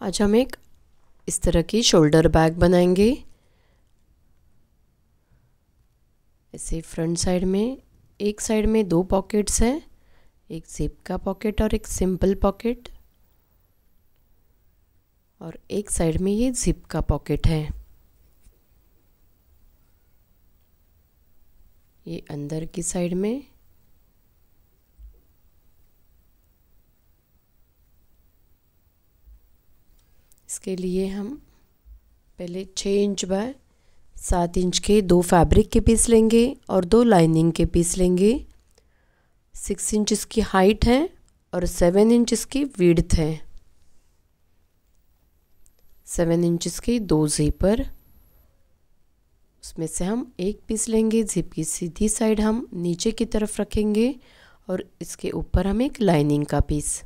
आज हम एक इस तरह की शोल्डर बैग बनाएंगे ऐसे फ्रंट साइड में एक साइड में दो पॉकेट्स हैं एक जिप का पॉकेट और एक सिंपल पॉकेट और एक साइड में ये जिप का पॉकेट है ये अंदर की साइड में इसके लिए हम पहले छः इंच बाय सात इंच के दो फैब्रिक के पीस लेंगे और दो लाइनिंग के पीस लेंगे सिक्स इंच इसकी हाइट है और सेवन इंच इसकी विड्थ है सेवन इंच इसकी दो जीपर उसमें से हम एक पीस लेंगे जिप की सीधी साइड हम नीचे की तरफ रखेंगे और इसके ऊपर हम एक लाइनिंग का पीस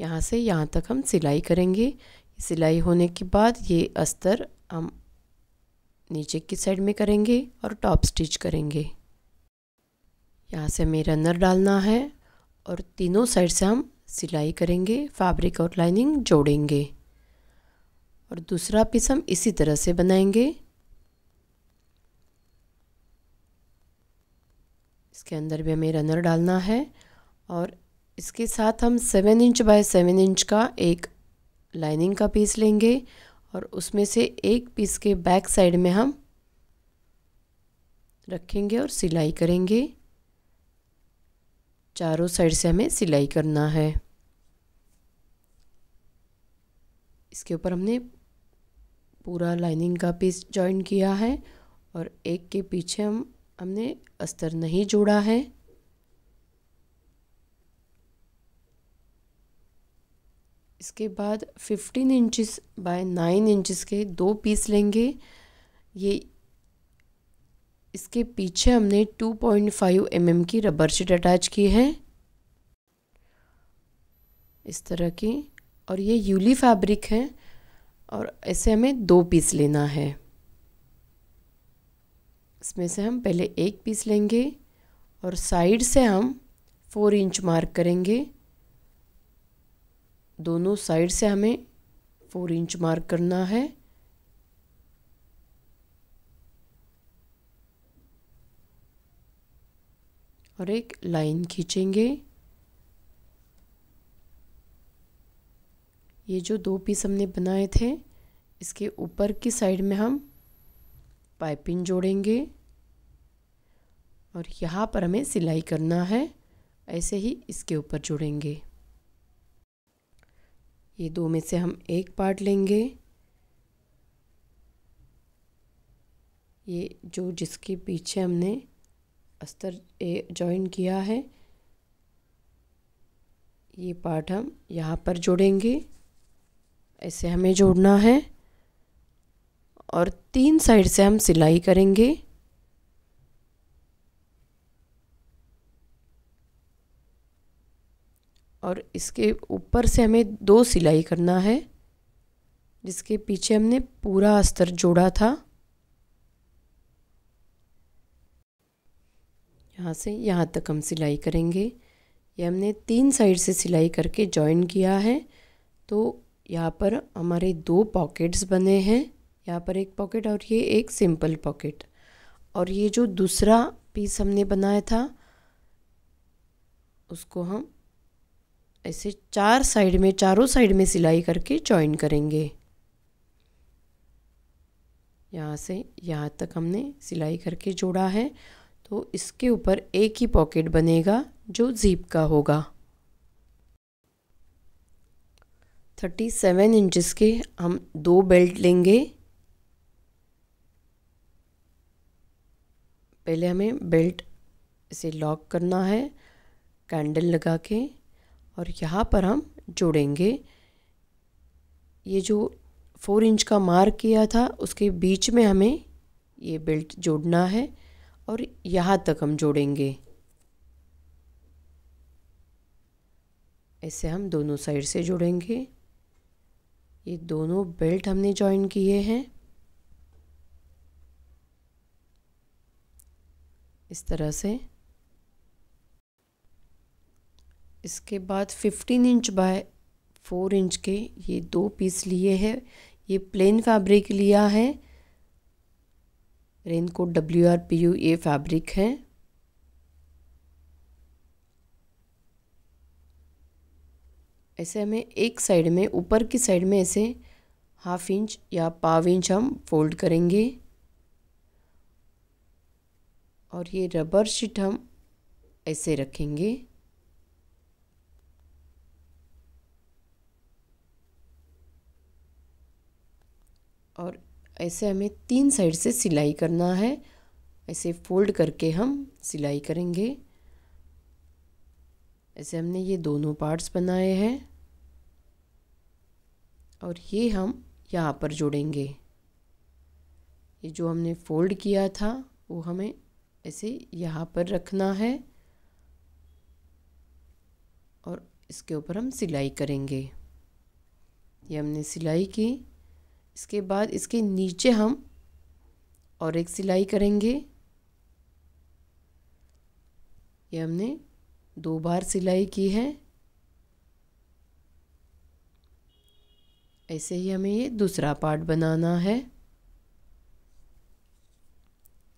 यहाँ से यहाँ तक हम सिलाई करेंगे सिलाई होने के बाद ये अस्तर हम नीचे की साइड में करेंगे और टॉप स्टिच करेंगे यहाँ से हमें रनर डालना है और तीनों साइड से हम सिलाई करेंगे फैब्रिक और लाइनिंग जोड़ेंगे और दूसरा पीस हम इसी तरह से बनाएंगे इसके अंदर भी हमें रनर डालना है और इसके साथ हम seven inch by seven inch का एक लाइनिंग का पीस लेंगे और उसमें से एक पीस के बैक साइड में हम रखेंगे और सिलाई करेंगे चारों साइड से हमें सिलाई करना है इसके ऊपर हमने पूरा लाइनिंग का पीस जॉइन किया है और एक के पीछे हम हमने अस्तर नहीं जोड़ा है इसके बाद 15 इंचेस बाय 9 इंचेस के दो पीस लेंगे ये इसके पीछे हमने 2.5 पॉइंट mm की रबर शीट अटैच की है इस तरह की और ये यूली फैब्रिक है और ऐसे हमें दो पीस लेना है इसमें से हम पहले एक पीस लेंगे और साइड से हम फोर इंच मार्क करेंगे दोनों साइड से हमें फोर इंच मार्क करना है और एक लाइन खींचेंगे ये जो दो पीस हमने बनाए थे इसके ऊपर की साइड में हम पाइपिंग जोड़ेंगे और यहाँ पर हमें सिलाई करना है ऐसे ही इसके ऊपर जोड़ेंगे ये दो में से हम एक पार्ट लेंगे ये जो जिसके पीछे हमने अस्तर जॉइन किया है ये पार्ट हम यहाँ पर जोड़ेंगे ऐसे हमें जोड़ना है और तीन साइड से हम सिलाई करेंगे और इसके ऊपर से हमें दो सिलाई करना है जिसके पीछे हमने पूरा अस्तर जोड़ा था यहाँ से यहाँ तक हम सिलाई करेंगे ये हमने तीन साइड से सिलाई करके जॉइन किया है तो यहाँ पर हमारे दो पॉकेट्स बने हैं यहाँ पर एक पॉकेट और ये एक सिंपल पॉकेट और ये जो दूसरा पीस हमने बनाया था उसको हम ऐसे चार साइड में चारों साइड में सिलाई करके जॉइन करेंगे यहाँ से यहाँ तक हमने सिलाई करके जोड़ा है तो इसके ऊपर एक ही पॉकेट बनेगा जो जीप का होगा थर्टी सेवन इंचज़ के हम दो बेल्ट लेंगे पहले हमें बेल्ट इसे लॉक करना है कैंडल लगा के और यहाँ पर हम जोड़ेंगे ये जो फोर इंच का मार्क किया था उसके बीच में हमें ये बेल्ट जोड़ना है और यहाँ तक हम जोड़ेंगे ऐसे हम दोनों साइड से जोड़ेंगे ये दोनों बेल्ट हमने जॉइन किए हैं इस तरह से इसके बाद 15 इंच बाय 4 इंच के ये दो पीस लिए हैं ये प्लेन फैब्रिक लिया है raincoat W R P U ये फैब्रिक है ऐसे हमें एक साइड में ऊपर की साइड में ऐसे हाफ इंच या पाव इंच हम फोल्ड करेंगे और ये रबर शीट हम ऐसे रखेंगे और ऐसे हमें तीन साइड से सिलाई करना है ऐसे फोल्ड करके हम सिलाई करेंगे ऐसे हमने ये दोनों पार्ट्स बनाए हैं और ये हम यहाँ पर जोड़ेंगे ये जो हमने फोल्ड किया था वो हमें ऐसे यहाँ पर रखना है और इसके ऊपर हम सिलाई करेंगे ये हमने सिलाई की इसके बाद इसके नीचे हम और एक सिलाई करेंगे ये हमने दो बार सिलाई की है ऐसे ही हमें ये दूसरा पार्ट बनाना है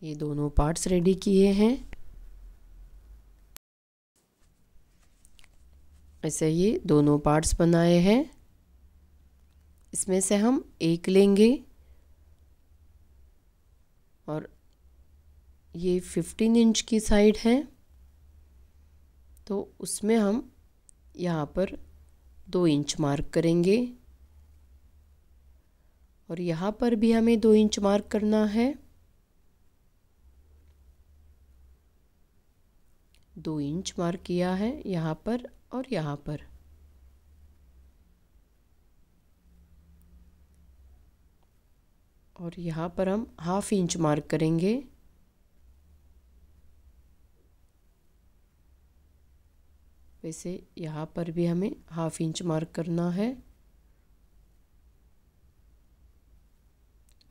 ये दोनों पार्ट्स रेडी किए हैं ऐसे ये दोनों पार्ट्स बनाए हैं इसमें से हम एक लेंगे और ये फिफ्टीन इंच की साइड है तो उसमें हम यहाँ पर दो इंच मार्क करेंगे और यहाँ पर भी हमें दो इंच मार्क करना है दो इंच मार्क किया है यहाँ पर और यहाँ पर और यहाँ पर हम हाफ इंच मार्क करेंगे वैसे यहाँ पर भी हमें हाफ इंच मार्क करना है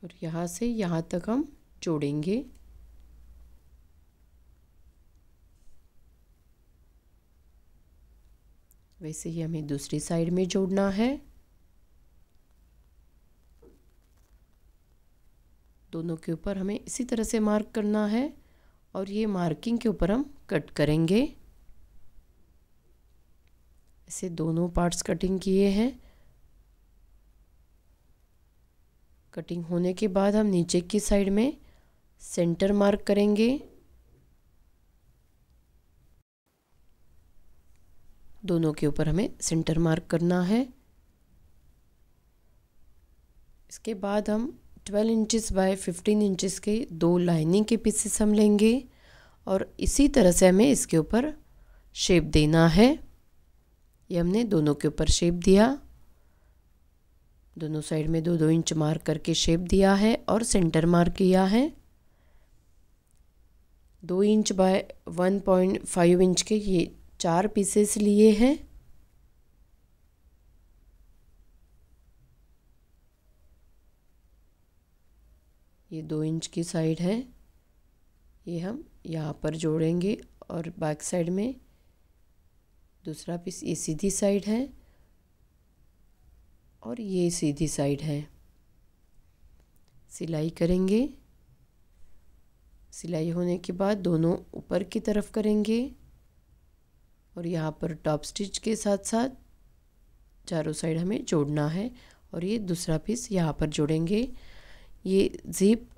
और यहाँ से यहाँ तक हम जोड़ेंगे वैसे ही हमें दूसरी साइड में जोड़ना है दोनों के ऊपर हमें इसी तरह से मार्क करना है और ये मार्किंग के ऊपर हम कट करेंगे इसे दोनों पार्ट्स कटिंग किए हैं कटिंग होने के बाद हम नीचे की साइड में सेंटर मार्क करेंगे दोनों के ऊपर हमें सेंटर मार्क करना है इसके बाद हम 12 इंचेस बाय 15 इंचेस के दो लाइनिंग के पीसेस हम लेंगे और इसी तरह से हमें इसके ऊपर शेप देना है ये हमने दोनों के ऊपर शेप दिया दोनों साइड में दो दो इंच मार्क करके शेप दिया है और सेंटर मार्क किया है दो inch by one point five inch के ये चार पीसेस लिए हैं ये दो इंच की साइड है ये हम यहाँ पर जोड़ेंगे और बैक साइड में दूसरा पीस ये सीधी साइड है और ये सीधी साइड है सिलाई करेंगे सिलाई होने के बाद दोनों ऊपर की तरफ करेंगे और यहाँ पर टॉप स्टिच के साथ साथ चारों साइड हमें जोड़ना है और ये दूसरा पीस यहाँ पर जोड़ेंगे ये जीप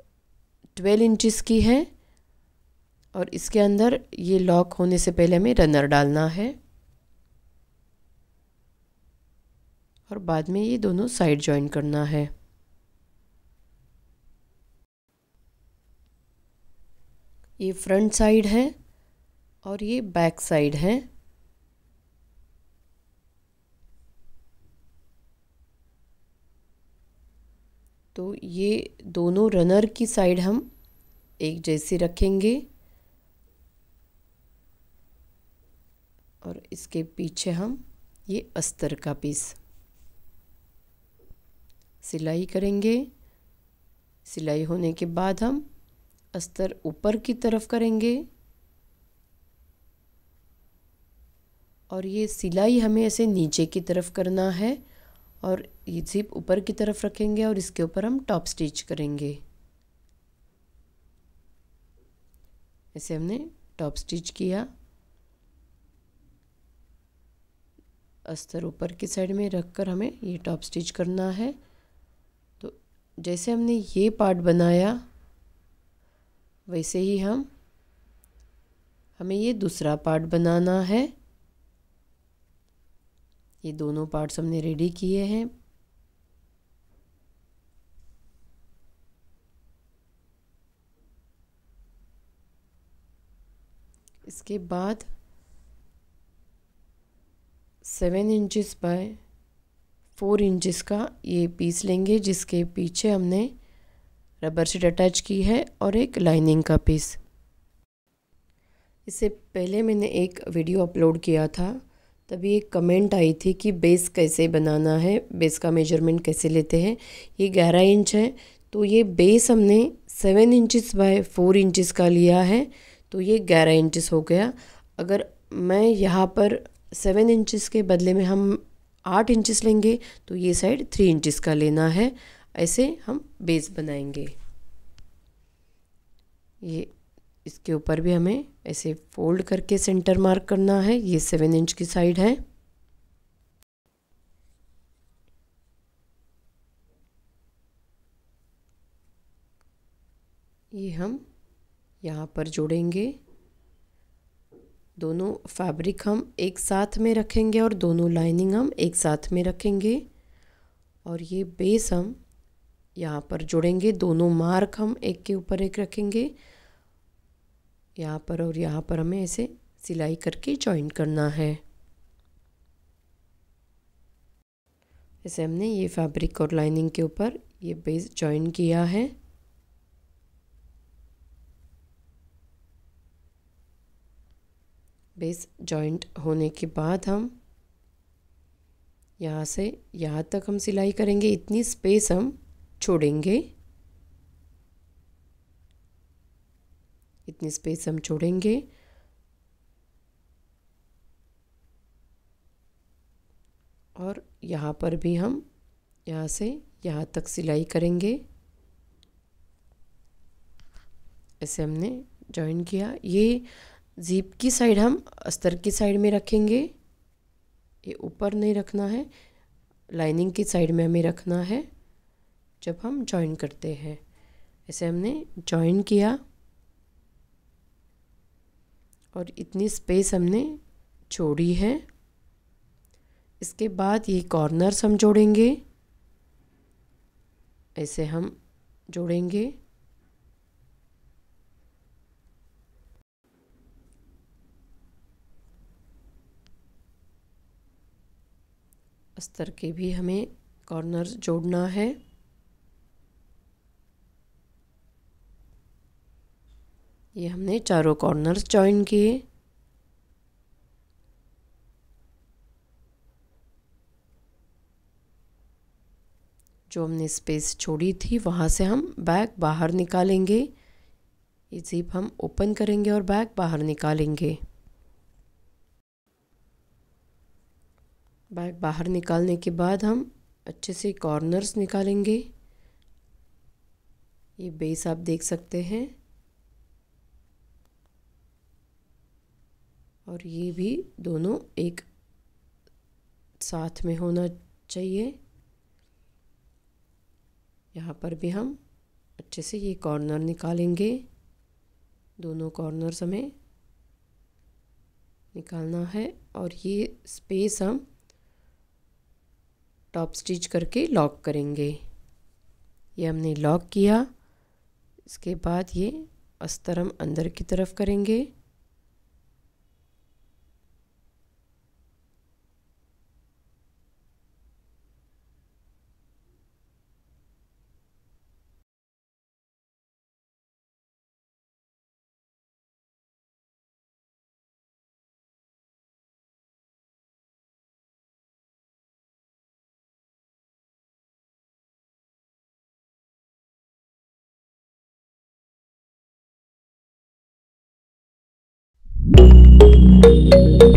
ट्वेल्व इंचज़ की है और इसके अंदर ये लॉक होने से पहले हमें रनर डालना है और बाद में ये दोनों साइड जॉइन करना है ये फ्रंट साइड है और ये बैक साइड है तो ये दोनों रनर की साइड हम एक जैसी रखेंगे और इसके पीछे हम ये अस्तर का पीस सिलाई करेंगे सिलाई होने के बाद हम अस्तर ऊपर की तरफ करेंगे और ये सिलाई हमें ऐसे नीचे की तरफ करना है और ये जिप ऊपर की तरफ रखेंगे और इसके ऊपर हम टॉप स्टिच करेंगे ऐसे हमने टॉप स्टिच किया अस्तर ऊपर की साइड में रख कर हमें ये टॉप स्टिच करना है जैसे हमने ये पार्ट बनाया वैसे ही हम हमें ये दूसरा पार्ट बनाना है ये दोनों पार्ट्स हमने रेडी किए हैं इसके बाद seven inches by four inches का ये पीस लेंगे जिसके पीछे हमने रबर शीट अटैच की है और एक लाइनिंग का पीस इससे पहले मैंने एक वीडियो अपलोड किया था तभी एक कमेंट आई थी कि बेस कैसे बनाना है बेस का मेजरमेंट कैसे लेते हैं ये ग्यारह इंच है तो ये बेस हमने seven inches by four inches का लिया है तो ये ग्यारह इंचज़ हो गया अगर मैं यहाँ पर सेवन इंचज़ के बदले में हम आठ इंचेस लेंगे तो ये साइड थ्री इंचेस का लेना है ऐसे हम बेस बनाएंगे ये इसके ऊपर भी हमें ऐसे फोल्ड करके सेंटर मार्क करना है ये सेवन इंच की साइड है ये हम यहाँ पर जोड़ेंगे दोनों फैब्रिक हम एक साथ में रखेंगे और दोनों लाइनिंग हम एक साथ में रखेंगे और ये बेस हम यहाँ पर जोड़ेंगे दोनों मार्क हम एक के ऊपर एक रखेंगे यहाँ पर और यहाँ पर हमें ऐसे सिलाई करके जॉइन करना है ऐसे हमने ये फैब्रिक और लाइनिंग के ऊपर ये बेस जॉइन किया है बेस जॉइंट होने के बाद हम यहाँ से यहाँ तक हम सिलाई करेंगे इतनी स्पेस हम छोड़ेंगे इतनी स्पेस हम छोड़ेंगे और यहाँ पर भी हम यहाँ से यहाँ तक सिलाई करेंगे ऐसे हमने जॉइन किया ये जीप की साइड हम अस्तर की साइड में रखेंगे ये ऊपर नहीं रखना है लाइनिंग की साइड में हमें रखना है जब हम जॉइन करते हैं ऐसे हमने जॉइन किया और इतनी स्पेस हमने छोड़ी है इसके बाद ये कॉर्नर्स हम जोड़ेंगे ऐसे हम जोड़ेंगे अस्तर के भी हमें कॉर्नर्स जोड़ना है ये हमने चारों कॉर्नर्स जॉइन किए जो हमने स्पेस छोड़ी थी वहाँ से हम बैग बाहर निकालेंगे ये जीप हम ओपन करेंगे और बैग बाहर निकालेंगे बैग बाहर निकालने के बाद हम अच्छे से कॉर्नर्स निकालेंगे ये बेस आप देख सकते हैं और ये भी दोनों एक साथ में होना चाहिए यहाँ पर भी हम अच्छे से ये कॉर्नर निकालेंगे दोनों कॉर्नर्स हमें निकालना है और ये स्पेस हम टॉप स्टिच करके लॉक करेंगे ये हमने लॉक किया इसके बाद ये अस्तर हम अंदर की तरफ करेंगे Thank you.